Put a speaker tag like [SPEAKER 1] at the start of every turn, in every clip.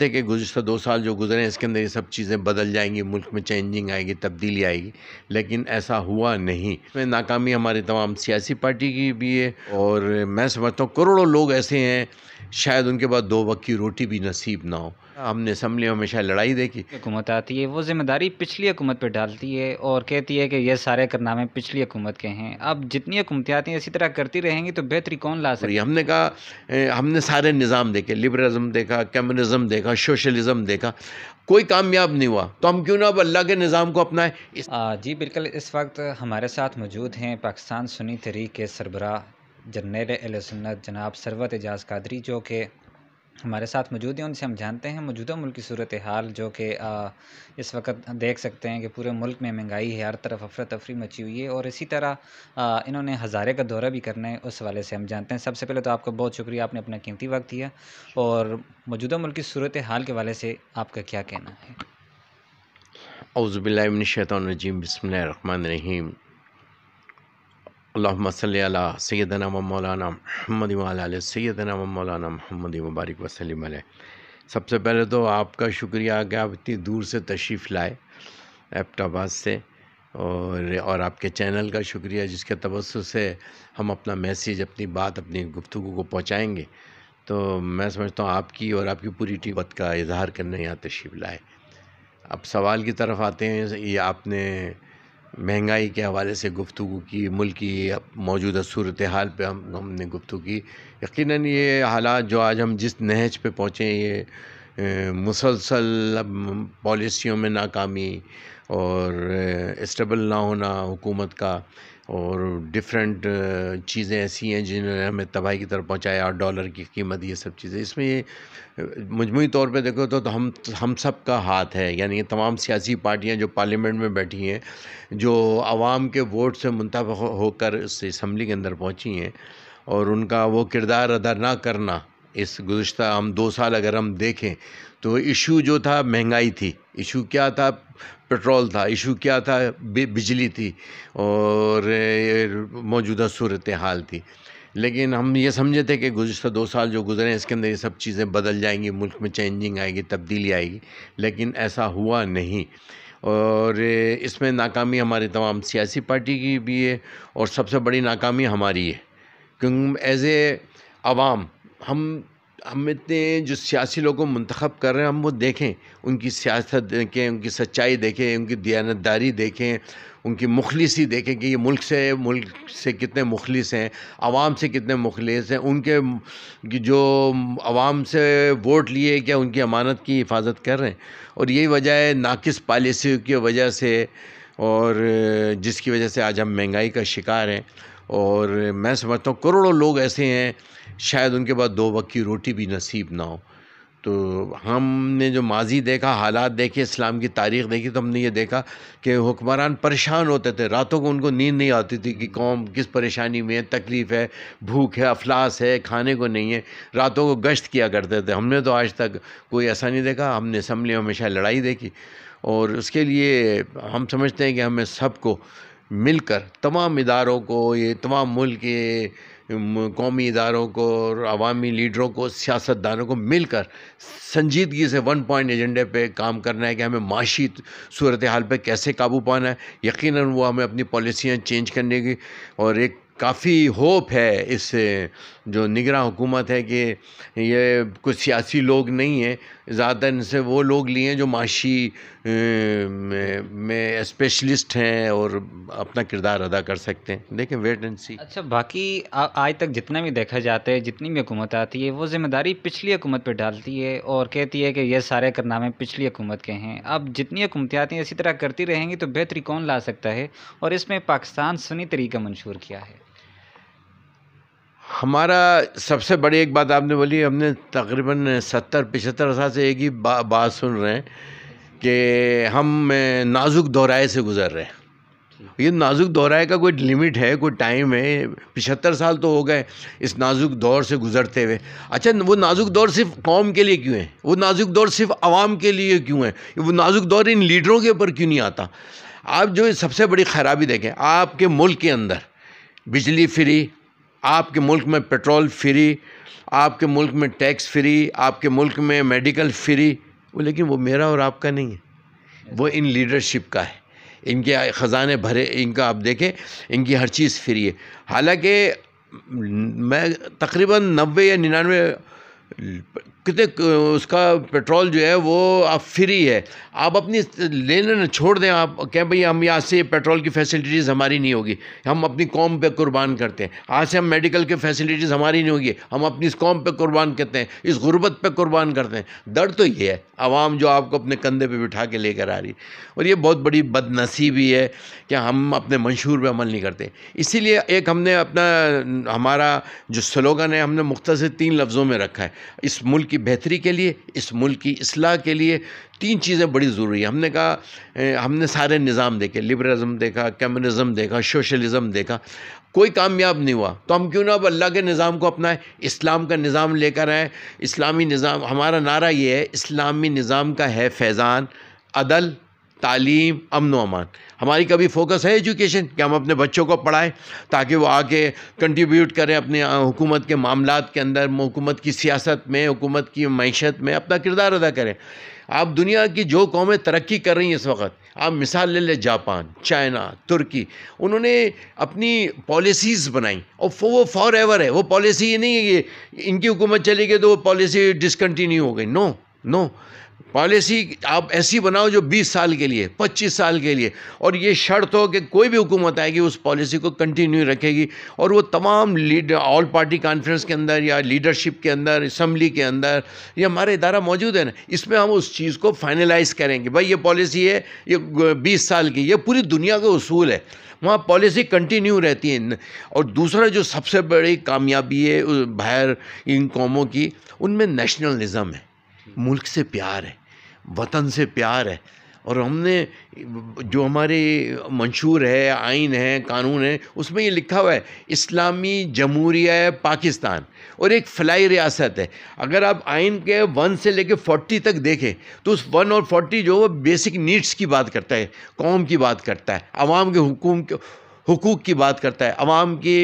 [SPEAKER 1] थे कि गुजशत दो साल जो गुजरे हैं इसके अंदर ये सब चीज़ें बदल जाएंगी मुल्क में चेंजिंग आएगी तब्दीली आएगी लेकिन ऐसा हुआ नहीं इसमें नाकामी हमारी तमाम सियासी पार्टी की भी है और मैं समझता हूँ करोड़ों लोग ऐसे हैं शायद उनके पास दो वक्त की रोटी भी नसीब ना हो हमने असम्बली हमेशा लड़ाई देखी हुकूमत आती है वो जिम्मेदारी पिछली हुकूमत पर डालती है
[SPEAKER 2] और कहती है कि ये सारे करनामे पिछली हुकूमत के हैं अब जितनी हुकूमतें आती हैं इसी तरह करती रहेंगी
[SPEAKER 1] तो बेहतरी कौन ला सकती हमने कहा हमने सारे निज़ाम देखे लिबरलिज्म देखा कम्युनिज़म देखा सोशलिज्म देखा कोई कामयाब नहीं हुआ तो हम क्यों ना अब अल्लाह के निज़ाम को अपनाएं इस...
[SPEAKER 2] जी बिल्कुल इस वक्त हमारे साथ मौजूद हैं पाकिस्तान सुनी तहरीक के सरबरा जनरल सुन्नत जनाब सरवत एजाज कादरी जो कि हमारे साथ मौजूद हैं उनसे हम जानते हैं मौजूदा मुल्क की सूरत हाल जो कि इस वक्त देख सकते हैं कि पूरे मुल्क में महंगाई है हर तरफ अफरा तफरी मची हुई है और इसी तरह आ, इन्होंने हज़ारे का दौरा भी करना है उस वाले से हम जानते हैं सबसे पहले तो आपका बहुत शुक्रिया आपने अपना कीमती वक्त दिया और मौजूदा मुल्क की सूरत हाल के वाले से आपका क्या कहना है
[SPEAKER 1] अवज़बिल्लिमिनशैतरजीम बसमीम अल्लाम सल सैदना मौलाना महमद वाल सैदना मौलाना महमद मुबारक वसलम सबसे पहले तो आपका शुक्रिया कि आप इतनी दूर से तशरीफ़ लाए एबटाबाद से और और आपके चैनल का शुक्रिया जिसके तवसु से हम अपना मैसेज अपनी बात अपनी गुफ्तु को पहुँचाएँगे तो मैं समझता हूँ आपकी और आपकी पूरी टीमत का इजहार करने यहाँ तशरीफ़ लाए अब सवाल की तरफ आते हैं ये आपने महंगाई के हवाले से गुफ्तु की मुल्क की मौजूदा सूरत हाल पर हम हमने गुफ्तु की यकीन ये हालात जो आज हम जिस नहज पर पहुँचे ये मुसलसल पॉलिसियों में नाकामी और इस्टेबल ना होना हुकूमत का और डिफरेंट चीज़ें ऐसी हैं जिन्होंने हमें तबाही की तरफ पहुँचाया और डॉलर की कीमत ये सब चीज़ें इसमें मजमू तौर पे देखो तो, तो हम हम सब का हाथ है यानी तमाम सियासी पार्टियां जो पार्लियामेंट में बैठी हैं जो आवाम के वोट से मुंतब होकर इस इसम्बली के अंदर पहुँची हैं और उनका वो किरदार अदा ना करना इस गुज्त हम दो साल अगर हम देखें तो इशू जो था महंगाई थी इशू क्या था पेट्रोल था इशू क्या था बिजली थी और मौजूदा सूरत हाल थी लेकिन हम ये समझे थे कि गुज्त दो साल जो गुजरे हैं इसके अंदर ये सब चीज़ें बदल जाएंगी मुल्क में चेंजिंग आएगी तब्दीली आएगी लेकिन ऐसा हुआ नहीं और इसमें नाकामी हमारी तमाम सियासी पार्टी की भी है और सबसे बड़ी नाकामी हमारी है क्योंकि एज़ ए आवाम हम हम इतने जो सियासी लोगों को मंतखब कर रहे हैं हम वो देखें उनकी सियासत देखें उनकी सच्चाई देखें उनकी दयानतदारी देखें उनकी मुखलिसी देखें कि ये मुल्क से मुल्क से कितने मुखलिस हैं आवाम से कितने मुखलिस हैं उनके जो आवाम से वोट लिए क्या उनकी अमानत की हिफाजत कर रहे हैं और यही वजह है नाकिस पॉलिसी की वजह से और जिसकी वजह से आज हम महंगाई का शिकार हैं और मैं समझता हूँ करोड़ों लोग ऐसे हैं शायद उनके पास दो वक्त की रोटी भी नसीब ना हो तो हमने जो माजी देखा हालात देखे इस्लाम की तारीख़ देखी तो हमने ये देखा कि हुक्मरान परेशान होते थे रातों को उनको नींद नहीं आती थी कि कौम किस परेशानी में है तकलीफ़ है भूख है अफलास है खाने को नहीं है रातों को गश्त किया करते थे हमने तो आज तक कोई ऐसा नहीं देखा हमने असम्बली हमेशा लड़ाई देखी और उसके लिए हम समझते हैं कि हमें सबको मिलकर तमाम इदारों को ये तमाम मुल्क के कौमी इदारों को और अवामी लीडरों को सियासतदानों को मिलकर संजीदगी से वन पॉइंट एजेंडे पे काम करना है कि हमें माशी सूरत हाल पर कैसे काबू पाना है यकीनन वो हमें अपनी पॉलिसियाँ चेंज करने की और एक काफ़ी होप है इस जो निगरा हुकूमत है कि ये कुछ सियासी लोग नहीं हैं ज़्यादातर इनसे वो लोग लिए हैं जो माशी में स्पेशलिस्ट हैं और अपना किरदार अदा कर सकते हैं देखें वेट एंड सी अच्छा बाकी आज तक
[SPEAKER 2] जितना भी देखा जाता है जितनी भी हुकूमत आती है वो जिम्मेदारी पिछली हुकूमत पर डालती है और कहती है कि ये सारे कारनामे पिछली हुकूमत के हैं अब जितनी हुकूमतें आती हैं इसी तरह करती रहेंगी तो बेहतरी कौन ला सकता है और इसमें पाकिस्तान सुनी तरीका मंशूर किया है
[SPEAKER 1] हमारा सबसे बड़ी एक बात आपने बोली हमने तकरीबन सत्तर पचहत्तर साल से एक ही बा, बात सुन रहे हैं कि हम नाजुक दौराए से गुज़र रहे हैं ये नाजुक दोहराए का कोई लिमिट है कोई टाइम है पिछहत्तर साल तो हो गए इस नाजुक दौर से गुजरते हुए अच्छा वो नाजुक दौर सिर्फ कौम के लिए क्यों है वो नाजुक दौर सिर्फ आवाम के लिए क्यों है वो नाजुक दौर इन लीडरों के ऊपर क्यों नहीं आता आप जो सबसे बड़ी खराबी देखें आपके मुल्क के अंदर बिजली फ्री आपके मुल्क में पेट्रोल फ्री आपके मुल्क में टैक्स फ्री आपके मुल्क में मेडिकल फ्री वो लेकिन वो मेरा और आपका नहीं है वो इन लीडरशिप का है इनके ख़जाने भरे इनका आप देखें इनकी हर चीज़ फ्री है हालांकि मैं तकरीबन नबे या निन्यानवे कितने उसका पेट्रोल जो है वो अब फ्री है आप अपनी लेने ना छोड़ दें आप कहें भाई हम यहाँ से पेट्रोल की फैसिलिटीज़ हमारी नहीं होगी हम अपनी कॉम पे कुर्बान करते हैं आज से हम मेडिकल की फैसिलिटीज़ हमारी नहीं होगी हम अपनी इस कॉम पे कुर्बान करते हैं इस गुर्बत पे कुर्बान करते हैं दर्द तो ये है आवाम जो आपको अपने कंधे पर बिठा के लेकर आ रही और ये बहुत बड़ी बदनसीबी है कि हम अपने मंशूर पर अमल नहीं करते इसीलिए एक हमने अपना हमारा जो स्लोगन है हमने मुख्तर तीन लफ्ज़ों में रखा है इस मुल्क की बेहतरी के लिए इस मुल्क की असलाह के लिए तीन चीज़ें बड़ी ज़रूरी है हमने कहा हमने सारे निज़ाम देखे लिबरलिज़म देखा कम्युनिज़म देखा सोशलिज़म देखा कोई कामयाब नहीं हुआ तो हम क्यों ना अब अल्लाह के निज़ाम को अपनाएं इस्लाम का निज़ाम लेकर आएँ इस्लामी निज़ाम हमारा नारा ये है इस्लामी निज़ाम का है फैज़ान अदल तालीम अमन अमान हमारी कभी फोकस है एजुकेशन कि हम अपने बच्चों को पढ़ाएं ताकि वो आके कंट्रीब्यूट करें अपने हुकूमत के मामला के अंदर हुकूमत की सियासत में हुकूमत की मीशत में अपना किरदार अदा करें आप दुनिया की जो कौमें तरक्की कर रही हैं इस वक्त आप मिसाल ले लें जापान चाइना तुर्की उन्होंने अपनी पॉलिसीज़ बनाई और वो फॉर एवर है वो पॉलिसी ये नहीं है कि इनकी हुकूमत चली गई तो वो पॉलिसी डिसकन्टिन्यू हो गई नो नो पॉलिसी आप ऐसी बनाओ जो 20 साल के लिए 25 साल के लिए और ये शर्त हो कि कोई भी हुकूमत आएगी उस पॉलिसी को कंटिन्यू रखेगी और वो तमाम लीडर ऑल पार्टी कॉन्फ्रेंस के अंदर या लीडरशिप के अंदर इसम्बली के अंदर ये हमारे इदारा मौजूद है ना इसमें हम उस चीज़ को फाइनलाइज करेंगे भाई ये पॉलिसी है ये बीस साल की ये पूरी दुनिया का उसूल है वहाँ पॉलिसी कंटिन्यू रहती है और दूसरा जो सबसे बड़ी कामयाबी है बाहर इन कौमों की उनमें नेशनलिज़म है मुल्क से प्यार है वतन से प्यार है और हमने जो हमारे मंशूर है आइन है कानून है उसमें ये लिखा हुआ है इस्लामी जमहूरिया पाकिस्तान और एक फलाई रियासत है अगर आप आइन के वन से लेके फोर्टी तक देखें तो उस वन और फोर्टी जो वो बेसिक नीड्स की बात करता है कौम की बात करता है आवाम के हुकूम के हकूक़ की बात करता है आवाम की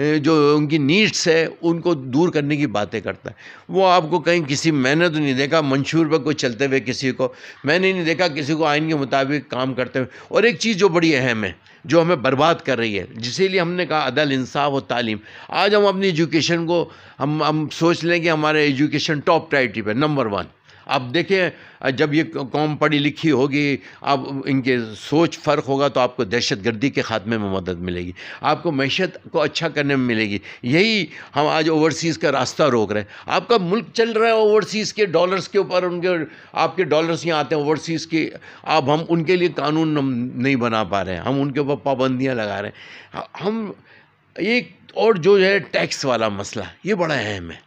[SPEAKER 1] जो उनकी नीड्स है उनको दूर करने की बातें करता है वो आपको कहीं किसी मैंने तो नहीं देखा मंशूर पर कोई चलते हुए किसी को मैंने नहीं देखा किसी को आइन के मुताबिक काम करते हुए और एक चीज़ जो बड़ी अहम है जो हमें बर्बाद कर रही है जिसीलिए हमने कहा अदल इंसाफ और तालीम आज हम अपनी एजुकेशन को हम हम सोच लें कि हमारे एजुकेशन टॉप प्रायरिटी पर नंबर वन अब देखिए जब ये कौम पढ़ी लिखी होगी अब इनके सोच फ़र्क होगा तो आपको दहशत गर्दी के ख़ात्मे में मदद मिलेगी आपको मैशत को अच्छा करने में मिलेगी यही हम आज ओवरसीज़ का रास्ता रोक रहे हैं आपका मुल्क चल रहा है ओवरसीज़ के डॉलर्स के ऊपर उनके आपके डॉलर्स यहाँ आते हैं ओवरसीज़ के अब हम उनके लिए कानून नहीं बना पा रहे हैं हम उनके ऊपर पाबंदियाँ लगा रहे हैं हम एक और जो है टैक्स वाला मसला ये बड़ा अहम है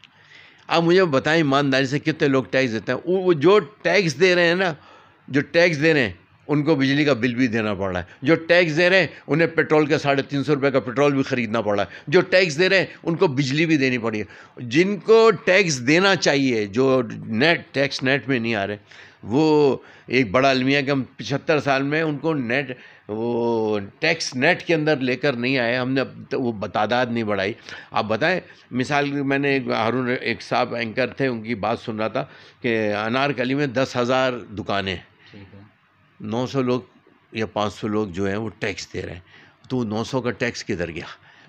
[SPEAKER 1] आप मुझे बताएं ईमानदारी से कितने लोग टैक्स देते हैं वो जो टैक्स दे रहे हैं ना जो टैक्स दे रहे हैं उनको बिजली का बिल भी देना पड़ रहा है जो टैक्स दे रहे हैं उन्हें पेट्रोल का साढ़े तीन सौ रुपये का पेट्रोल भी खरीदना पड़ रहा है जो टैक्स दे रहे हैं उनको बिजली भी देनी पड़ी है जिनको टैक्स देना चाहिए जो नेट टैक्स नेट में नहीं आ रहे वो एक बड़ा अलमिया कि हम पिछहत्तर साल में उनको नेट वो टैक्स नेट के अंदर लेकर नहीं आए हमने तो वो तादाद नहीं बढ़ाई आप बताएं मिसाल मैंने हारून एक साहब एंकर थे उनकी बात सुन रहा था कि अनारकली में दस हज़ार दुकानें नौ सौ लोग या पाँच सौ लोग जो हैं वो टैक्स दे रहे हैं तो नौ सौ का टैक्स किधर गया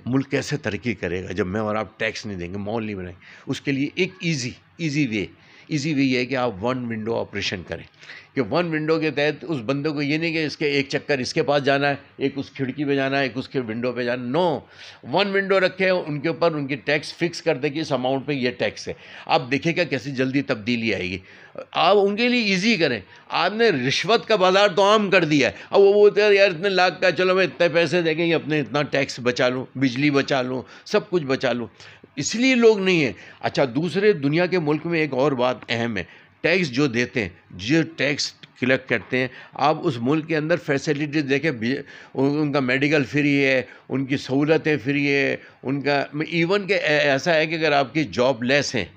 [SPEAKER 1] मुल्क कैसे तरक्की करेगा जब मैं और आप टैक्स नहीं देंगे मॉल नहीं बनाएंगे उसके लिए एक easy easy way easy way ये है कि आप वन विंडो ऑपरेशन करें कि वन विंडो के तहत उस बंदे को ये नहीं कि इसके एक चक्कर इसके पास जाना है एक उस खिड़की पे जाना है एक उसके विंडो पे जाना नो वन विंडो रखे उनके ऊपर उनकी टैक्स फिक्स कर दे कि इस अमाउंट पे ये टैक्स है आप देखेगा कैसी जल्दी तब्दीली आएगी आप उनके लिए ईजी करें आपने रिश्वत का बाजार तो आम कर दिया है अब वो बोलते हैं यार इतने लाख का चलो मैं इतने पैसे कि अपने इतना टैक्स बचा लूँ बिजली बचा लूँ सब कुछ बचा लूँ इसलिए लोग नहीं हैं अच्छा दूसरे दुनिया के मुल्क में एक और बात अहम है टैक्स जो देते हैं जो टैक्स क्लेक्ट करते हैं आप उस मुल्क के अंदर फैसिलिटीज़ देखें उनका मेडिकल फ्री है उनकी सहूलतें फ्री है उनका इवन के ऐसा है कि अगर आपकी जॉब लेस हैं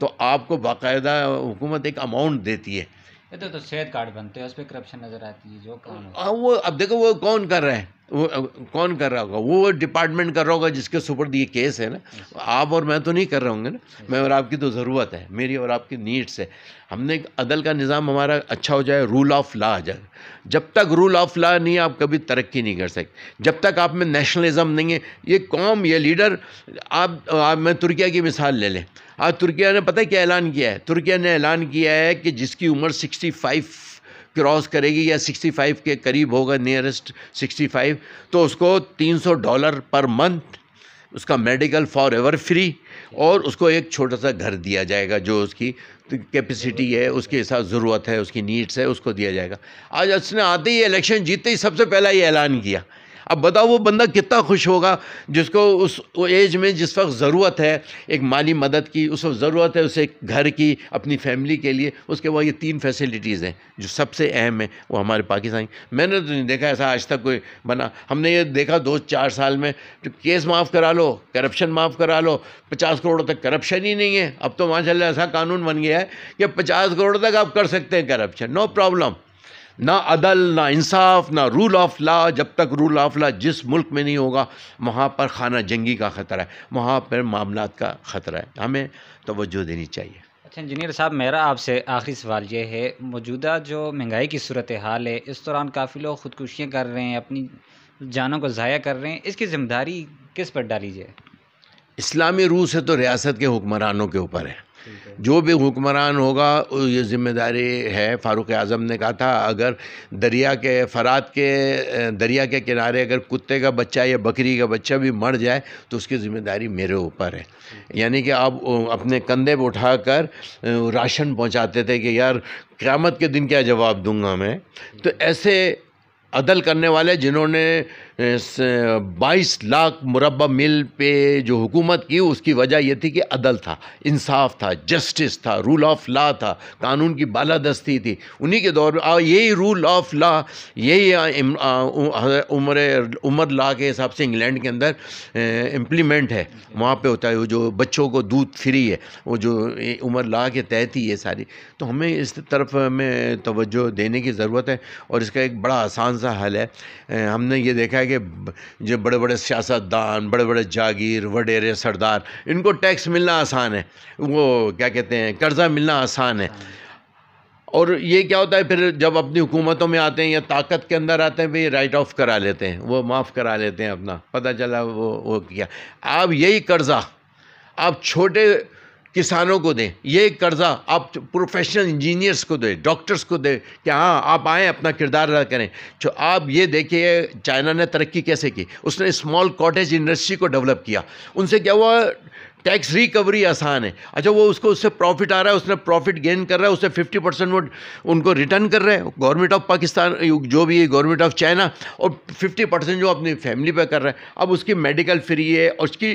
[SPEAKER 1] तो आपको बाकायदा हुकूमत एक अमाउंट देती है
[SPEAKER 2] तो, तो सेहत कार्ड बनते हैं उस पर करप्शन नज़र आती है जो
[SPEAKER 1] काम वो अब देखो वो कौन कर रहा है वो कौन कर रहा होगा वो डिपार्टमेंट कर रहा होगा जिसके सुपर ये केस है ना आप और मैं तो नहीं कर रहे होंगे ना मैं और आपकी तो ज़रूरत है मेरी और आपकी नीड्स है हमने अदल का निज़ाम हमारा अच्छा हो जाए रूल ऑफ लॉ आ जाए जब तक रूल ऑफ लॉ नहीं आप कभी तरक्की नहीं कर सकते जब तक आप में नेशनलिज़म नहीं है ये कौम ये लीडर आप, आप मैं तुर्किया की मिसाल ले लें आज तुर्किया ने पता है क्या ऐलान किया है तुर्किया ने ऐलान किया है कि जिसकी उम्र सिक्सटी फाइव क्रॉस करेगी या 65 के करीब होगा नियरेस्ट 65 तो उसको 300 डॉलर पर मंथ उसका मेडिकल फॉर एवर फ्री और उसको एक छोटा सा घर दिया जाएगा जो उसकी कैपेसिटी है उसके हिसाब ज़रूरत है उसकी नीड्स है उसको दिया जाएगा आज उसने आते ही इलेक्शन जीतते ही सबसे पहला ये ऐलान किया अब बताओ वो बंदा कितना खुश होगा जिसको उस एज में जिस वक्त ज़रूरत है एक माली मदद की उस वक्त ज़रूरत है उसे घर की अपनी फैमिली के लिए उसके बाद ये तीन फैसिलिटीज़ हैं जो सबसे अहम है वो हमारे पाकिस्तानी मैंने तो नहीं देखा ऐसा आज तक कोई बना हमने ये देखा दो चार साल में तो केस माफ़ करा लो करप्शन माफ़ करा लो पचास करोड़ तक करप्शन ही नहीं है अब तो माशा ऐसा कानून बन गया है कि पचास करोड़ तक आप कर सकते हैं करप्शन नो प्रॉब्लम ना अदल ना इंसाफ ना रूल ऑफ लॉ जब तक रूल ऑफ लॉ जिस मुल्क में नहीं होगा वहाँ पर खाना जंगी का ख़तरा है वहाँ पर मामला का ख़तरा है हमें तोज्जो देनी चाहिए
[SPEAKER 2] अच्छा इंजीनियर साहब मेरा आपसे आखिरी सवाल ये है मौजूदा जो महंगाई की सूरत हाल है इस दौरान काफ़ी लोग ख़ुदकुशियाँ कर रहे हैं अपनी जानों को ज़ाया कर रहे हैं इसकी ज़िम्मेदारी किस पर डाली जाए
[SPEAKER 1] इस्लामी रूह से तो रियासत के हुक्मरानों के ऊपर है जो भी हुक्मरान होगा ये ज़िम्मेदारी है फ़ारूक आज़म ने कहा था अगर दरिया के फरात के दरिया के किनारे अगर कुत्ते का बच्चा या बकरी का बच्चा भी मर जाए तो उसकी ज़िम्मेदारी मेरे ऊपर है यानी कि आप अपने कंधे पर उठा कर राशन पहुँचाते थे कि यार क़्यामत के दिन क्या जवाब दूंगा मैं तो ऐसे अदल करने वाले जिन्होंने बाईस लाख मुरबा मिल पे जो हुकूमत की उसकी वजह यह थी कि अदल था इंसाफ था जस्टिस था रूल ऑफ लॉ था कानून की बालादस्ती थी उन्हीं के दौर में और यही रूल ऑफ लॉ यही उम्र उमर लॉ के हिसाब से इंग्लैंड के अंदर इम्प्लीमेंट है वहाँ पे होता है वो जो बच्चों को दूध फ्री है वो जो उमर लॉ के तहत ही ये सारी तो हमें इस तरफ में तोज्जो देने की ज़रूरत है और इसका एक बड़ा आसान सा हल है हमने ये देखा है कि जो बड़े बड़े सियासतदान बड़े बड़े जागीर वडेरे सरदार इनको टैक्स मिलना आसान है वो क्या कहते हैं कर्ज़ा मिलना आसान है और ये क्या होता है फिर जब अपनी हुकूमतों में आते हैं या ताकत के अंदर आते हैं भाई राइट ऑफ करा लेते हैं वो माफ़ करा लेते हैं अपना पता चला वो वो किया अब यही कर्ज़ा आप छोटे किसानों को दें ये कर्ज़ा आप प्रोफेशनल इंजीनियर्स को दें डॉक्टर्स को दें कि हाँ आप आएँ अपना किरदार अदा करें तो आप ये देखिए चाइना ने तरक्की कैसे की उसने स्मॉल कॉटेज इंडस्ट्री को डेवलप किया उनसे क्या हुआ टैक्स रिकवरी आसान है अच्छा वो उसको उससे प्रॉफिट आ रहा है उसने प्रॉफिट गेन कर रहा है उससे फिफ्टी परसेंट वो उनको रिटर्न कर रहे हैं गवर्नमेंट ऑफ पाकिस्तान जो भी है गवर्नमेंट ऑफ चाइना और फिफ्टी परसेंट जो अपनी फैमिली पे कर रहा है अब उसकी मेडिकल फ्री है और उसकी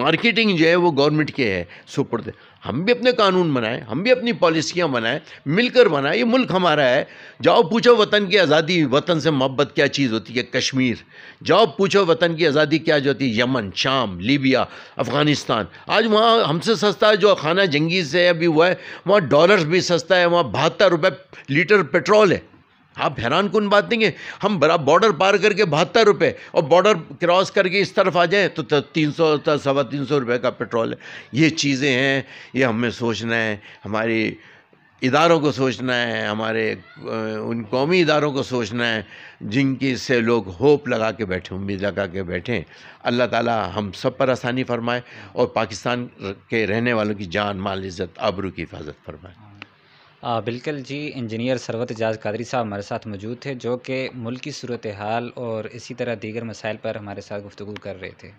[SPEAKER 1] मार्केटिंग जो है वो गवर्नमेंट के है सुपुर्द हम भी अपने कानून बनाएं हम भी अपनी पॉलिसियाँ बनाएं मिलकर बनाएं ये मुल्क हमारा है जाओ पूछो वतन की आज़ादी वतन से मोहब्बत क्या चीज़ होती है कश्मीर जाओ पूछो वतन की आज़ादी क्या जो होती है यमन शाम लीबिया अफ़गानिस्तान आज वहाँ हमसे सस्ता है जो खाना जंगी से अभी हुआ है वहाँ डॉलर भी सस्ता है वहाँ बहत्तर रुपये लीटर पेट्रोल है आप हैरान कन बात नहीं है हम बड़ा बॉर्डर पार करके बहत्तर रुपये और बॉर्डर क्रॉस करके इस तरफ आ जाए तो तीन सौ सवा तीन सौ रुपये का पेट्रोल है ये चीज़ें हैं ये हमें सोचना है हमारी इदारों को सोचना है हमारे उन कौमी इदारों को सोचना है जिनके से लोग होप लगा के बैठे उम्मीद लगा के बैठे अल्लाह ताला हम सब पर आसानी फरमाए और पाकिस्तान के रहने वालों की जान माल इज़्ज़त आबरू की हिफाजत फरमाए
[SPEAKER 2] बिल्कुल जी इंजीनियर सरवत एजाज कादरी साहब हमारे साथ मौजूद थे जो कि मुल्क की सूरत हाल और इसी तरह दीगर मसाइल पर हमारे साथ गुफ्तु कर रहे थे